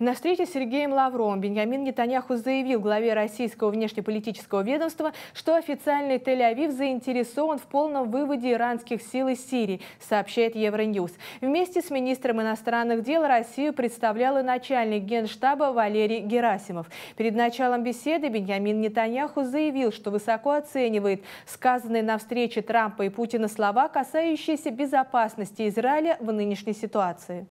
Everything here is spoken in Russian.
На встрече с Сергеем Лавровым Беньямин Нетаньяху заявил главе российского внешнеполитического ведомства, что официальный Тель-Авив заинтересован в полном выводе иранских сил из Сирии, сообщает Евроньюз. Вместе с министром иностранных дел Россию представлял и начальник генштаба Валерий Герасимов. Перед началом беседы Беньямин Нетаньяху заявил, что высоко оценивает сказанные на встрече Трампа и Путина слова, касающиеся безопасности Израиля в нынешней ситуации.